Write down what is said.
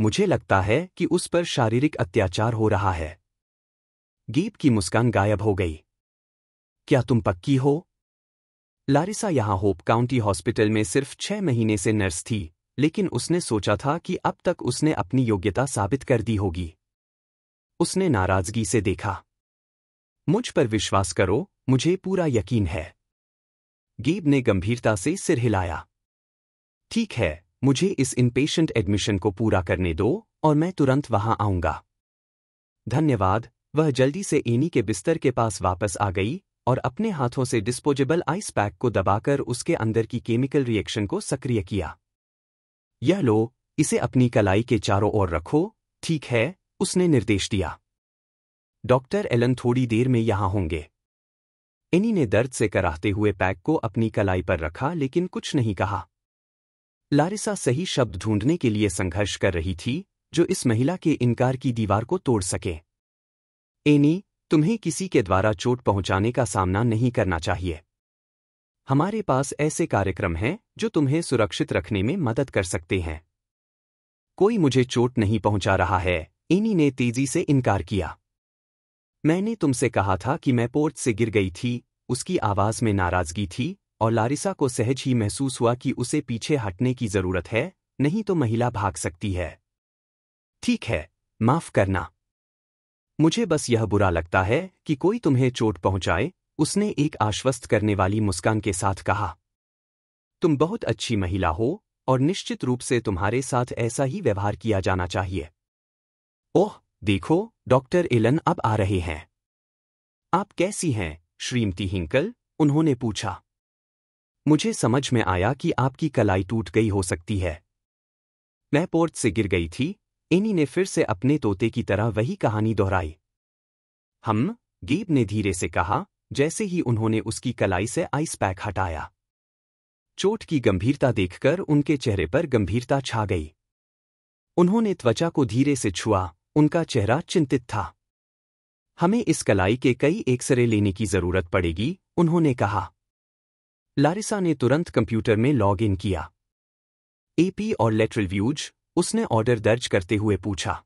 मुझे लगता है कि उस पर शारीरिक अत्याचार हो रहा है गीत की मुस्कान गायब हो गई क्या तुम पक्की हो लारिसा यहां होप काउंटी हॉस्पिटल में सिर्फ छह महीने से नर्स थी लेकिन उसने सोचा था कि अब तक उसने अपनी योग्यता साबित कर दी होगी उसने नाराजगी से देखा मुझ पर विश्वास करो मुझे पूरा यकीन है गीब ने गंभीरता से सिर हिलाया ठीक है मुझे इस इनपेशेंट एडमिशन को पूरा करने दो और मैं तुरंत वहां आऊंगा धन्यवाद वह जल्दी से एनी के बिस्तर के पास वापस आ गई और अपने हाथों से डिस्पोजेबल आइस पैक को दबाकर उसके अंदर की केमिकल रिएक्शन को सक्रिय किया यह लो इसे अपनी कलाई के चारों ओर रखो ठीक है उसने निर्देश दिया डॉक्टर एलन थोड़ी देर में यहां होंगे एनी ने दर्द से कराहते हुए पैक को अपनी कलाई पर रखा लेकिन कुछ नहीं कहा लारिसा सही शब्द ढूंढने के लिए संघर्ष कर रही थी जो इस महिला के इनकार की दीवार को तोड़ सके एनी तुम्हें किसी के द्वारा चोट पहुंचाने का सामना नहीं करना चाहिए हमारे पास ऐसे कार्यक्रम हैं जो तुम्हें सुरक्षित रखने में मदद कर सकते हैं कोई मुझे चोट नहीं पहुंचा रहा है एनी ने तेजी से इनकार किया मैंने तुमसे कहा था कि मैं पोर्ट से गिर गई थी उसकी आवाज में नाराजगी थी और लारिसा को सहज ही महसूस हुआ कि उसे पीछे हटने की जरूरत है नहीं तो महिला भाग सकती है ठीक है माफ करना मुझे बस यह बुरा लगता है कि कोई तुम्हें चोट पहुंचाए उसने एक आश्वस्त करने वाली मुस्कान के साथ कहा तुम बहुत अच्छी महिला हो और निश्चित रूप से तुम्हारे साथ ऐसा ही व्यवहार किया जाना चाहिए ओह देखो डॉक्टर एलन अब आ रहे हैं आप कैसी हैं श्रीमती हिंकल उन्होंने पूछा मुझे समझ में आया कि आपकी कलाई टूट गई हो सकती है मैं पोर्ट से गिर गई थी एनी ने फिर से अपने तोते की तरह वही कहानी दोहराई हम गेब ने धीरे से कहा जैसे ही उन्होंने उसकी कलाई से आइस पैक हटाया चोट की गंभीरता देखकर उनके चेहरे पर गंभीरता छा गई उन्होंने त्वचा को धीरे से छुआ उनका चेहरा चिंतित था हमें इस कलाई के कई एक्सरे लेने की जरूरत पड़ेगी उन्होंने कहा लारिसा ने तुरंत कंप्यूटर में लॉग इन किया एपी और लेटरल व्यूज उसने ऑर्डर दर्ज करते हुए पूछा